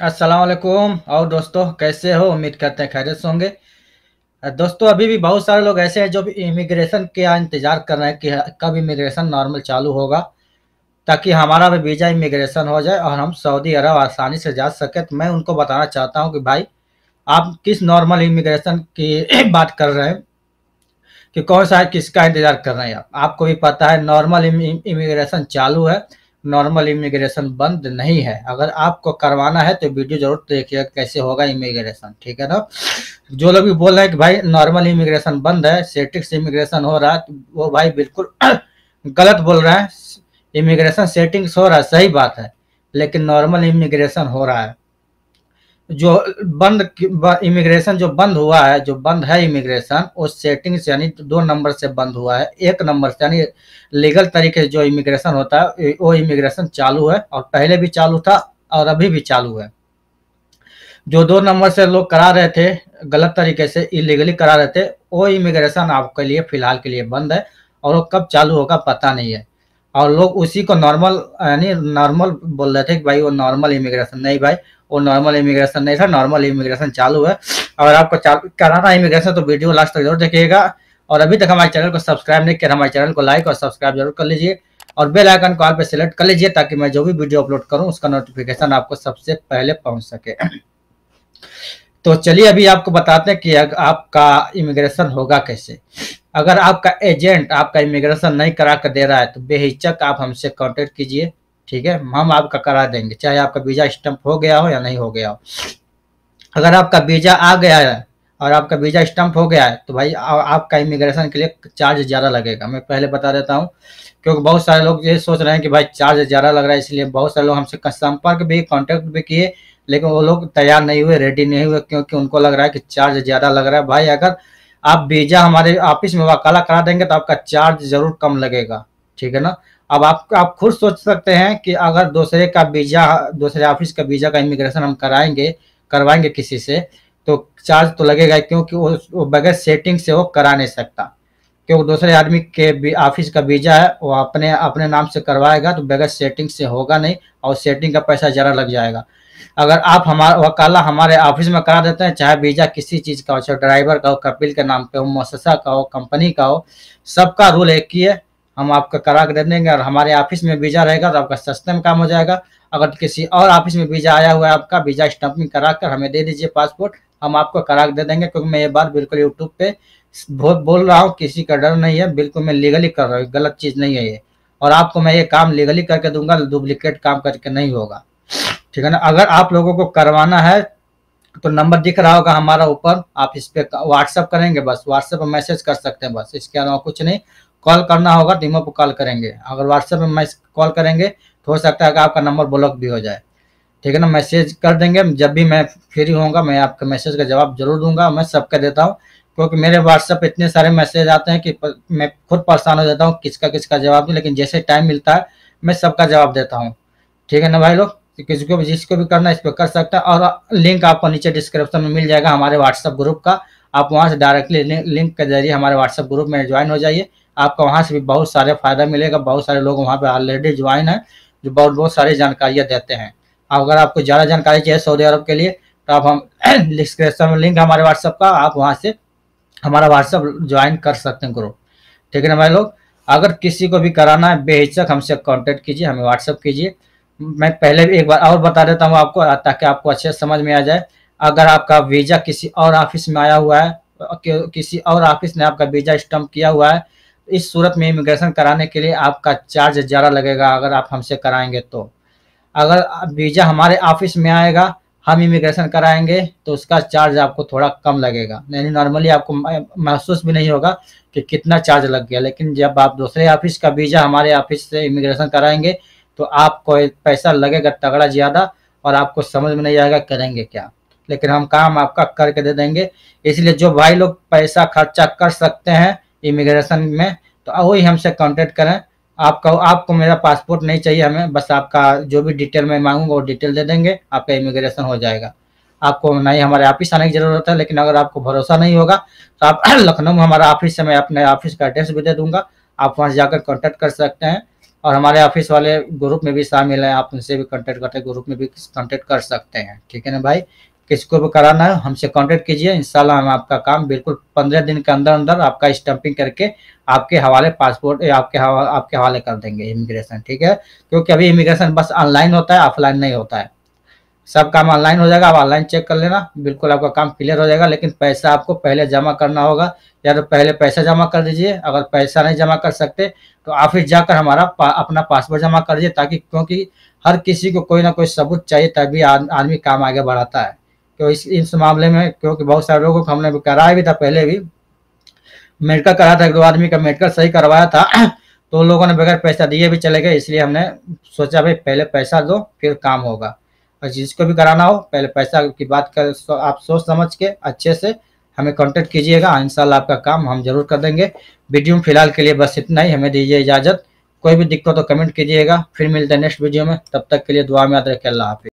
असलकुम और दोस्तों कैसे हो उम्मीद करते हैं खैरियत से होंगे दोस्तों अभी भी बहुत सारे लोग ऐसे हैं जो भी इमिग्रेशन का इंतज़ार कर रहे हैं कि कब इमिग्रेशन नॉर्मल चालू होगा ताकि हमारा भी वीज़ा इमिग्रेशन हो जाए और हम सऊदी अरब आसानी से जा सके तो मैं उनको बताना चाहता हूँ कि भाई आप किस नॉर्मल इमिग्रेशन की बात कर रहे हैं कि कौन सा है किसका इंतज़ार कर रहे हैं आप आपको भी पता है नॉर्मल इमिग्रेशन चालू है नॉर्मल इमिग्रेशन बंद नहीं है अगर आपको करवाना है तो वीडियो जरूर देखिएगा कैसे होगा इमिग्रेशन ठीक है ना जो लोग भी बोल रहे हैं कि भाई नॉर्मल इमिग्रेशन बंद है सेटिक्स इमिग्रेशन हो रहा है तो वो भाई बिल्कुल गलत बोल रहे हैं इमिग्रेशन सेटिंग्स हो रहा है सही बात है लेकिन नॉर्मल इमिग्रेशन हो रहा है जो बंद इमिग्रेशन जो बंद हुआ है जो बंद है इमिग्रेशन वो से यानी दो नंबर से बंद हुआ है एक नंबर से यानी लीगल तरीके से जो इमिग्रेशन होता है वो इमिग्रेशन चालू है और पहले भी चालू था और अभी भी चालू है जो दो नंबर से लोग करा रहे थे गलत तरीके से इलीगली करा रहे थे वो इमिग्रेशन आपके लिए फिलहाल के लिए बंद है और वो कब चालू होगा पता नहीं है और लोग उसी को नॉर्मल यानी नॉर्मल बोल रहे थे कि भाई वो नॉर्मल इमिग्रेशन नहीं भाई वो नॉर्मल इमिग्रेशन नहीं था नॉर्मल इमिग्रेशन चालू है अगर आपको कराना इमिग्रेशन तो वीडियो लास्ट तक जरूर देखिएगा और अभी तक हमारे चैनल को सब्सक्राइब नहीं किया हमारे चैनल को लाइक और सब्सक्राइब जरूर कर लीजिए और बेल आइकन को ऑल पे सिलेक्ट कर लीजिए ताकि मैं जो भी वीडियो अपलोड करूं उसका नोटिफिकेशन आपको सबसे पहले पहुंच सके तो चलिए अभी आपको बताते हैं कि आपका इमिग्रेशन होगा कैसे अगर आपका एजेंट आपका इमिग्रेशन नहीं करा कर दे रहा है तो बेहिचक आप हमसे कॉन्टेक्ट कीजिए ठीक है हम आपका करा देंगे चाहे आपका वीज़ा स्टम्प हो गया हो या नहीं हो गया हो अगर आपका वीज़ा आ गया है और आपका वीज़ा स्टम्प हो गया है तो भाई आ, आपका इमिग्रेशन के लिए चार्ज ज़्यादा लगेगा मैं पहले बता देता हूँ क्योंकि बहुत सारे लोग ये सोच रहे हैं कि भाई चार्ज ज़्यादा लग रहा है इसलिए बहुत सारे लोग हमसे संपर्क भी कॉन्टेक्ट भी किए लेकिन वो लोग तैयार नहीं हुए रेडी नहीं हुए क्योंकि उनको लग रहा है कि चार्ज ज़्यादा लग रहा है भाई अगर आप वीज़ा हमारे ऑफिस में वकाला करा देंगे तो आपका चार्ज ज़रूर कम लगेगा ठीक है ना अब आप आप खुद सोच सकते हैं कि अगर दूसरे का वीज़ा दूसरे ऑफिस का वीज़ा का इमिग्रेशन हम कराएंगे करवाएंगे किसी से तो चार्ज तो लगेगा क्योंकि वो, वो बगैर सेटिंग से वो करा नहीं सकता क्योंकि दूसरे आदमी के ऑफिस का वीज़ा है वो अपने अपने नाम से करवाएगा तो बगैर सेटिंग से होगा नहीं और सेटिंग का पैसा ज़रा लग जाएगा अगर आप हमारा वकाला हमारे ऑफिस में करा देते हैं चाहे वीज़ा किसी चीज़ का हो चाहे ड्राइवर का हो कपिल के नाम पे हो मोसा का हो कंपनी का हो सबका रूल एक ही है हम आपका करा कर दे देंगे और हमारे ऑफिस में वीज़ा रहेगा तो आपका सस्ते में काम हो जाएगा अगर किसी और ऑफिस में वीज़ा आया हुआ है आपका वीज़ा स्टम्पिंग करा कर हमें दे दीजिए पासपोर्ट हम आपको करा कर दे देंगे क्योंकि मैं ये बात बिल्कुल यूट्यूब पे बोल रहा हूँ किसी का डर नहीं है बिल्कुल मैं लीगली कर रहा हूँ गलत चीज़ नहीं है ये और आपको मैं ये काम लीगली करके दूंगा डुप्लीकेट काम करके नहीं होगा ठीक है ना अगर आप लोगों को करवाना है तो नंबर दिख रहा होगा हमारा ऊपर आप इस पर व्हाट्सअप करेंगे बस व्हाट्सएप पर मैसेज कर सकते हैं बस इसके अलावा कुछ नहीं कॉल करना होगा तो ईमो पर कॉल करेंगे अगर व्हाट्सएप में मैसेज कॉल करेंगे तो हो सकता है कि आपका नंबर ब्लॉक भी हो जाए ठीक है ना मैसेज कर देंगे जब भी मैं फ्री होऊंगा मैं आपके मैसेज का जवाब जरूर दूंगा मैं सबका देता हूँ क्योंकि मेरे व्हाट्सएप पर इतने सारे मैसेज आते हैं कि मैं खुद परेशान हो जाता हूँ किसका किसका जवाब दूँ लेकिन जैसे टाइम मिलता है मैं सबका जवाब देता हूँ ठीक है ना भाई लोग किसी को भी जिसको भी करना है इस पर कर सकता है और लिंक आपको नीचे डिस्क्रिप्शन में मिल जाएगा हमारे व्हाट्सएप ग्रुप का आप वहाँ से डायरेक्टली लिंक के जरिए हमारे व्हाट्सएप ग्रुप में ज्वाइन हो जाइए आपका वहाँ से भी बहुत सारे फ़ायदा मिलेगा बहुत सारे लोग वहाँ पे ऑलरेडी ज्वाइन है जो बहुत बहुत सारी जानकारियाँ देते हैं अगर आपको ज़्यादा जानकारी चाहिए सऊदी अरब के लिए तो आप हम डिस्क्रिप्शन में लिंक हमारे व्हाट्सअप का आप वहाँ से हमारा व्हाट्सअप ज्वाइन कर सकते हैं ग्रुप ठीक है ना भाई लोग अगर किसी को भी कराना है बेहिचक हमसे कॉन्टेक्ट कीजिए हमें व्हाट्सअप कीजिए मैं पहले भी एक बार और बता देता हूँ आपको ताकि आपको अच्छे समझ में आ जाए अगर आपका वीज़ा किसी और ऑफिस में आया हुआ है किसी और ऑफिस ने आपका वीज़ा स्टम्प किया हुआ है इस सूरत में इमिग्रेशन कराने के लिए आपका चार्ज ज़्यादा लगेगा अगर आप हमसे कराएंगे तो अगर वीज़ा हमारे ऑफिस में आएगा हम इमिग्रेशन कराएंगे तो उसका चार्ज आपको थोड़ा कम लगेगा यानी नॉर्मली आपको महसूस भी नहीं होगा कि कितना चार्ज लग गया लेकिन जब आप दूसरे ऑफिस का वीज़ा हमारे ऑफिस से इमिग्रेशन कराएंगे तो आपको पैसा लगेगा तगड़ा ज़्यादा और आपको समझ में नहीं आएगा करेंगे क्या लेकिन हम काम आपका करके दे देंगे इसलिए जो भाई लोग पैसा खर्चा कर सकते हैं इमिग्रेशन में तो वही हमसे कॉन्टेक्ट करें आपका आपको मेरा पासपोर्ट नहीं चाहिए हमें बस आपका जो भी डिटेल मैं मांगूंगा वो डिटेल दे देंगे आपका इमिग्रेशन हो जाएगा आपको नहीं हमारे ऑफिस आने की ज़रूरत है लेकिन अगर आपको भरोसा नहीं होगा तो आप लखनऊ में हमारा ऑफिस है मैं अपने ऑफिस का एड्रेस भी दे दूंगा आप वहाँ जाकर कॉन्टैक्ट कर सकते हैं और हमारे ऑफिस वाले ग्रुप में भी शामिल हैं आप उनसे भी कॉन्टेक्ट करते हैं ग्रुप में भी कॉन्टेक्ट कर सकते हैं ठीक है ना भाई किसको भी कराना है हमसे कांटेक्ट कीजिए इंशाल्लाह हम आपका काम बिल्कुल पंद्रह दिन के अंदर अंदर आपका स्टम्पिंग करके आपके हवाले पासपोर्ट आपके हवा, आपके हवाले कर देंगे इमिग्रेशन ठीक है क्योंकि अभी इमिग्रेशन बस ऑनलाइन होता है ऑफलाइन नहीं होता है सब काम ऑनलाइन हो जाएगा आप ऑनलाइन चेक कर लेना बिल्कुल आपका काम क्लियर हो जाएगा लेकिन पैसा आपको पहले जमा करना होगा या तो पहले पैसा जमा कर दीजिए अगर पैसा नहीं जमा कर सकते तो ऑफिस जाकर हमारा पा, अपना पासपोर्ट जमा कर दीजिए ताकि क्योंकि हर किसी को कोई ना कोई सबूत चाहिए तभी आदमी काम आगे बढ़ाता है तो इस इस मामले में क्योंकि बहुत सारे लोगों को हमने कराया भी था पहले भी मेडिकल कराया था एक दो आदमी का मेडिकल सही करवाया था तो लोगों ने बगैर पैसा दिए भी चले गए इसलिए हमने सोचा भाई पहले पैसा दो फिर काम होगा और जिसको भी कराना हो पहले पैसा की बात कर सो, आप सोच समझ के अच्छे से हमें कॉन्टेक्ट कीजिएगा इन आपका काम हम जरूर कर देंगे वीडियो में फिलहाल के लिए बस इतना ही हमें दीजिए इजाज़त कोई भी दिक्कत हो तो कमेंट कीजिएगा फिर मिलते हैं नेक्स्ट वीडियो में तब तक के लिए दुआ में याद रखें अल्लाह हाफि